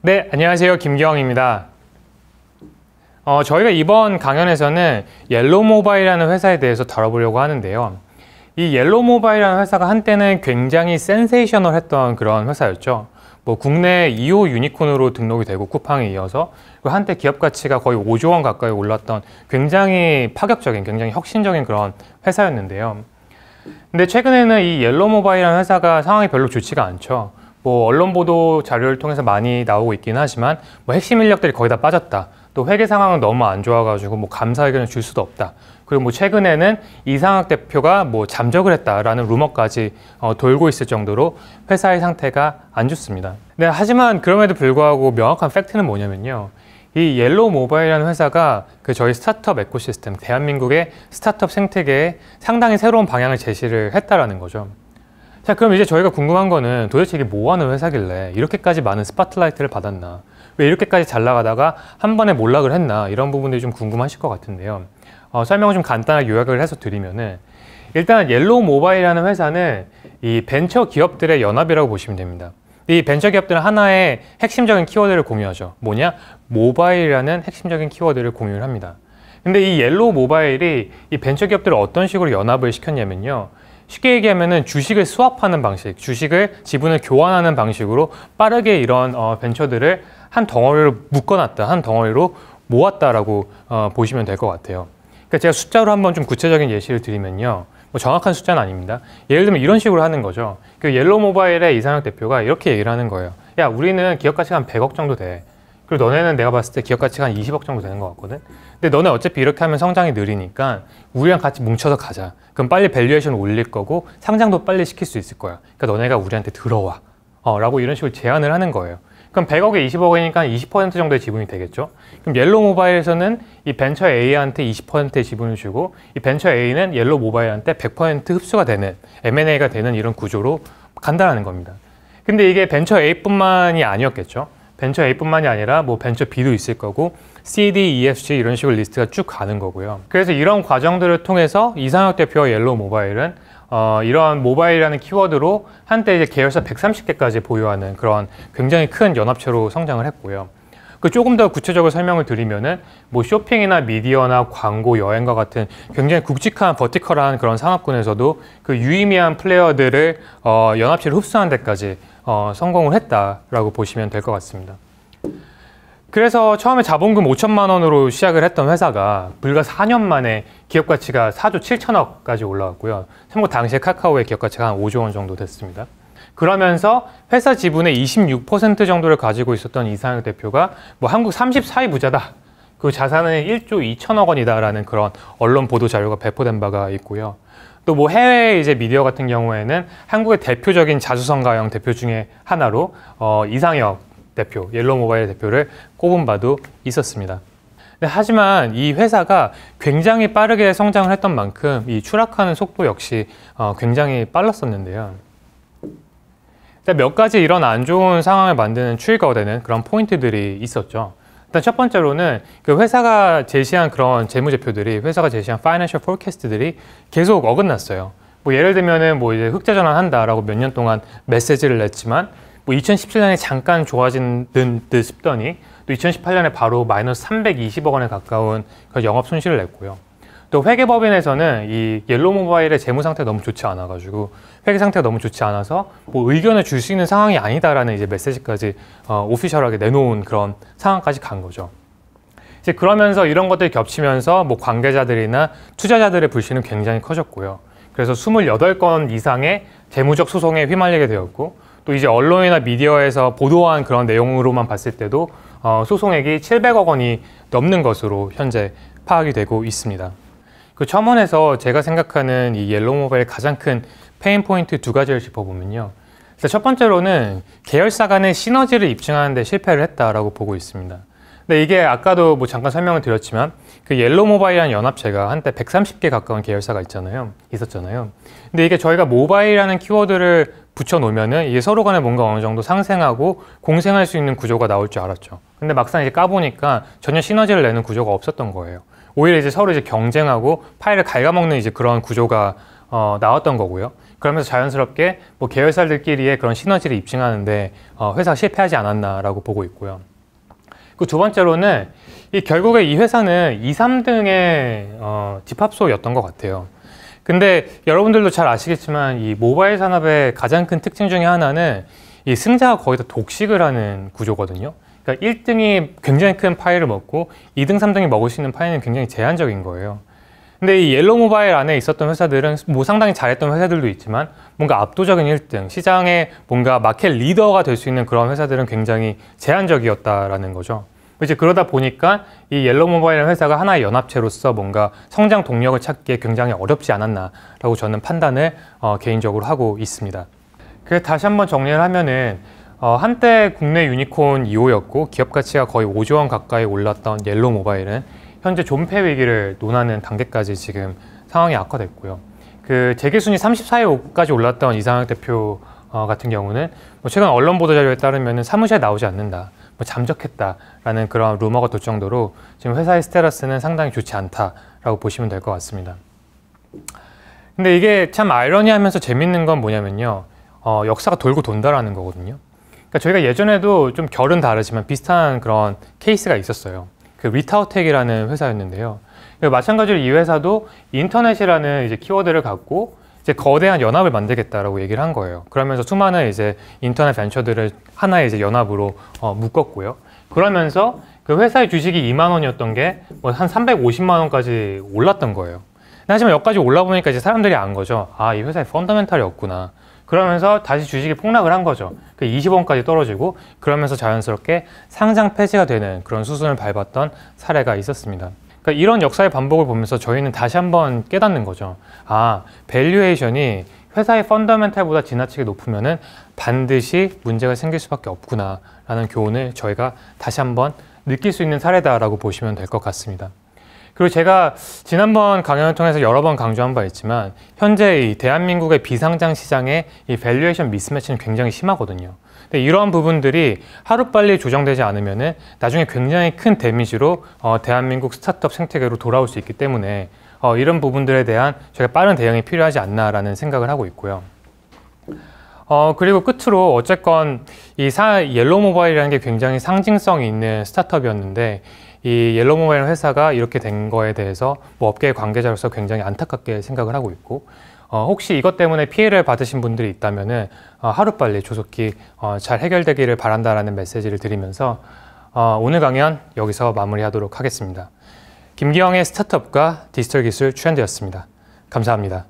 네, 안녕하세요. 김경입니다. 어, 저희가 이번 강연에서는 옐로 모바일이라는 회사에 대해서 다뤄보려고 하는데요. 이 옐로 모바일이라는 회사가 한때는 굉장히 센세이셔널 했던 그런 회사였죠. 뭐 국내 2호 유니콘으로 등록이 되고 쿠팡에 이어서 한때 기업 가치가 거의 5조 원 가까이 올랐던 굉장히 파격적인, 굉장히 혁신적인 그런 회사였는데요. 근데 최근에는 이 옐로 모바일이라는 회사가 상황이 별로 좋지가 않죠. 뭐 언론 보도 자료를 통해서 많이 나오고 있긴 하지만 뭐 핵심 인력들이 거의 다 빠졌다. 또 회계 상황은 너무 안 좋아가지고 뭐 감사 의견을 줄 수도 없다. 그리고 뭐 최근에는 이상학 대표가 뭐 잠적을 했다라는 루머까지 어, 돌고 있을 정도로 회사의 상태가 안 좋습니다. 네, 하지만 그럼에도 불구하고 명확한 팩트는 뭐냐면요. 이 옐로우 모바일이라는 회사가 그 저희 스타트업 에코시스템, 대한민국의 스타트업 생태계에 상당히 새로운 방향을 제시를 했다라는 거죠. 자 그럼 이제 저희가 궁금한 거는 도대체 이게 뭐하는 회사길래 이렇게까지 많은 스파트라이트를 받았나 왜 이렇게까지 잘 나가다가 한 번에 몰락을 했나 이런 부분들이 좀 궁금하실 것 같은데요 어, 설명을 좀 간단하게 요약을 해서 드리면은 일단 옐로우 모바일이라는 회사는 이 벤처 기업들의 연합이라고 보시면 됩니다 이 벤처 기업들은 하나의 핵심적인 키워드를 공유하죠 뭐냐 모바일이라는 핵심적인 키워드를 공유를 합니다 근데 이 옐로우 모바일이 이 벤처 기업들을 어떤 식으로 연합을 시켰냐면요 쉽게 얘기하면 주식을 수합하는 방식, 주식을 지분을 교환하는 방식으로 빠르게 이런 어, 벤처들을 한 덩어리로 묶어놨다, 한 덩어리로 모았다라고 어, 보시면 될 것 같아요. 그러니까 제가 숫자로 한번 좀 구체적인 예시를 드리면요. 뭐 정확한 숫자는 아닙니다. 예를 들면 이런 식으로 하는 거죠. 그옐로 모바일의 이상혁 대표가 이렇게 얘기를 하는 거예요. 야, 우리는 기업 가치가 한 100억 정도 돼. 그리고 너네는 내가 봤을 때 기업 가치가 한 20억 정도 되는 것 같거든. 근데 너네 어차피 이렇게 하면 성장이 느리니까 우리랑 같이 뭉쳐서 가자. 그럼 빨리 밸류에이션 올릴 거고 상장도 빨리 시킬 수 있을 거야. 그러니까 너네가 우리한테 들어와. 어, 라고 이런 식으로 제안을 하는 거예요. 그럼 100억에 20억이니까 20% 정도의 지분이 되겠죠. 그럼 옐로 우 모바일에서는 이 벤처 A한테 20%의 지분을 주고 이 벤처 A는 옐로 우 모바일한테 100% 흡수가 되는 M&A가 되는 이런 구조로 간다라는 겁니다. 근데 이게 벤처 A뿐만이 아니었겠죠. 벤처 A뿐만이 아니라 뭐 벤처 B도 있을 거고 C, D, E, F, G 이런 식으로 리스트가 쭉 가는 거고요. 그래서 이런 과정들을 통해서 이상혁 대표 옐로우 모바일은 어, 이한 모바일이라는 키워드로 한때 이제 계열사 130개까지 보유하는 그런 굉장히 큰 연합체로 성장을 했고요. 그 조금 더 구체적으로 설명을 드리면은 뭐 쇼핑이나 미디어나 광고, 여행과 같은 굉장히 굵직한 버티컬한 그런 상업군에서도 그 유의미한 플레이어들을 어, 연합체를 흡수하는 데까지 어, 성공을 했다라고 보시면 될 것 같습니다. 그래서 처음에 자본금 5천만 원으로 시작을 했던 회사가 불과 4년 만에 기업 가치가 4조 7천억까지 올라왔고요. 참고 당시에 카카오의 기업 가치가 한 5조 원 정도 됐습니다. 그러면서 회사 지분의 26% 정도를 가지고 있었던 이상혁 대표가 뭐 한국 34위 부자다. 그 자산은 1조 2천억 원이다라는 그런 언론 보도 자료가 배포된 바가 있고요. 또 뭐 해외 이제 미디어 같은 경우에는 한국의 대표적인 자수성가형 대표 중에 하나로 어, 이상혁 대표, 옐로우 모바일 대표를 꼽은 바도 있었습니다. 하지만 이 회사가 굉장히 빠르게 성장을 했던 만큼 이 추락하는 속도 역시 어, 굉장히 빨랐었는데요. 몇 가지 이런 안 좋은 상황을 만드는 추이가 되는 그런 포인트들이 있었죠. 일단 첫 번째로는 그 회사가 제시한 그런 재무제표들이 회사가 제시한 파이낸셜 포캐스트들이 계속 어긋났어요. 뭐 예를 들면은 뭐 이제 흑자 전환한다라고 몇 년 동안 메시지를 냈지만 뭐 2017년에 잠깐 좋아진 듯 싶더니 또 2018년에 바로 마이너스 320억 원에 가까운 영업 손실을 냈고요. 또 회계법인에서는 이 옐로 모바일의 재무 상태가 너무 좋지 않아가지고 회계 상태가 너무 좋지 않아서 뭐 의견을 줄 수 있는 상황이 아니다라는 이제 메시지까지 어, 오피셜하게 내놓은 그런 상황까지 간 거죠. 이제 그러면서 이런 것들이 겹치면서 뭐 관계자들이나 투자자들의 불신은 굉장히 커졌고요. 그래서 28건 이상의 재무적 소송에 휘말리게 되었고 또 이제 언론이나 미디어에서 보도한 그런 내용으로만 봤을 때도 어, 소송액이 700억 원이 넘는 것으로 현재 파악이 되고 있습니다. 그 첨언에서 제가 생각하는 이 옐로우 모바일 가장 큰 페인 포인트 두 가지를 짚어보면요. 첫 번째로는 계열사 간의 시너지를 입증하는데 실패를 했다라고 보고 있습니다. 근데 이게 아까도 뭐 잠깐 설명을 드렸지만 그 옐로 우 모바일이라는 연합체가 한때 130개 가까운 계열사가 있잖아요. 있었잖아요. 근데 이게 저희가 모바일이라는 키워드를 붙여놓으면은 이게 서로 간에 뭔가 어느 정도 상생하고 공생할 수 있는 구조가 나올 줄 알았죠. 근데 막상 이제 까보니까 전혀 시너지를 내는 구조가 없었던 거예요. 오히려 이제 서로 이제 경쟁하고 파일을 갉아먹는 이제 그런 구조가 어, 나왔던 거고요. 그러면서 자연스럽게 뭐 계열사들끼리의 그런 시너지를 입증하는데 어, 회사가 실패하지 않았나라고 보고 있고요. 그 두 번째로는 이 결국에 이 회사는 2, 3등의 어, 집합소였던 것 같아요. 근데 여러분들도 잘 아시겠지만 이 모바일 산업의 가장 큰 특징 중에 하나는 이 승자가 거의 다 독식을 하는 구조거든요. 그러니까 1등이 굉장히 큰 파이를 먹고 2등, 3등이 먹을 수 있는 파이는 굉장히 제한적인 거예요. 근데 이 옐로우 모바일 안에 있었던 회사들은 뭐 상당히 잘했던 회사들도 있지만 뭔가 압도적인 1등, 시장에 뭔가 마켓 리더가 될 수 있는 그런 회사들은 굉장히 제한적이었다라는 거죠. 이제 그러다 보니까 이 옐로우 모바일 회사가 하나의 연합체로서 뭔가 성장 동력을 찾기에 굉장히 어렵지 않았나라고 저는 판단을 어, 개인적으로 하고 있습니다. 그래서 다시 한번 정리를 하면은 어, 한때 국내 유니콘 2호였고 e 기업 가치가 거의 5조 원 가까이 올랐던 옐로 모바일은 현재 존폐 위기를 논하는 단계까지 지금 상황이 악화됐고요. 그 재계 순위 34위까지 올랐던 이상학 대표 어, 같은 경우는 뭐 최근 언론 보도 자료에 따르면 사무실에 나오지 않는다, 뭐 잠적했다라는 그런 루머가 돌 정도로 지금 회사의 스테라스는 상당히 좋지 않다라고 보시면 될 것 같습니다. 근데 이게 참 아이러니하면서 재밌는 건 뭐냐면요, 어, 역사가 돌고 돈다라는 거거든요. 그러니까 저희가 예전에도 좀 결은 다르지만 비슷한 그런 케이스가 있었어요. 그 위타우텍이라는 회사였는데요. 마찬가지로 이 회사도 인터넷이라는 이제 키워드를 갖고 이제 거대한 연합을 만들겠다라고 얘기를 한 거예요. 그러면서 수많은 이제 인터넷 벤처들을 하나의 이제 연합으로 어, 묶었고요. 그러면서 그 회사의 주식이 2만 원이었던 게 뭐 한 350만 원까지 올랐던 거예요. 하지만 여기까지 올라보니까 이제 사람들이 안 거죠. 아, 이 회사의 펀더멘탈이 없구나. 그러면서 다시 주식이 폭락을 한 거죠. 20원까지 그 떨어지고 그러면서 자연스럽게 상장 폐지가 되는 그런 수순을 밟았던 사례가 있었습니다. 그러니까 이런 역사의 반복을 보면서 저희는 다시 한번 깨닫는 거죠. 아, 밸류에이션이 회사의 펀더멘탈보다 지나치게 높으면 은 반드시 문제가 생길 수밖에 없구나라는 교훈을 저희가 다시 한번 느낄 수 있는 사례다라고 보시면 될 것 같습니다. 그리고 제가 지난번 강연을 통해서 여러 번 강조한 바 있지만 현재 이 대한민국의 비상장 시장의 이 밸류에이션 미스매치는 굉장히 심하거든요. 근데 이러한 부분들이 하루빨리 조정되지 않으면은 나중에 굉장히 큰 데미지로 어, 대한민국 스타트업 생태계로 돌아올 수 있기 때문에 어, 이런 부분들에 대한 저가 빠른 대응이 필요하지 않나라는 생각을 하고 있고요. 어, 그리고 끝으로 어쨌건 이 사, 옐로 모바일이라는 게 굉장히 상징성이 있는 스타트업이었는데 이 옐로모바일 회사가 이렇게 된 거에 대해서 뭐 업계 관계자로서 굉장히 안타깝게 생각을 하고 있고 어, 혹시 이것 때문에 피해를 받으신 분들이 있다면 어, 하루빨리 조속히 어, 잘 해결되기를 바란다라는 메시지를 드리면서 어, 오늘 강연 여기서 마무리하도록 하겠습니다. 김기영의 스타트업과 디지털 기술 트렌드였습니다. 감사합니다.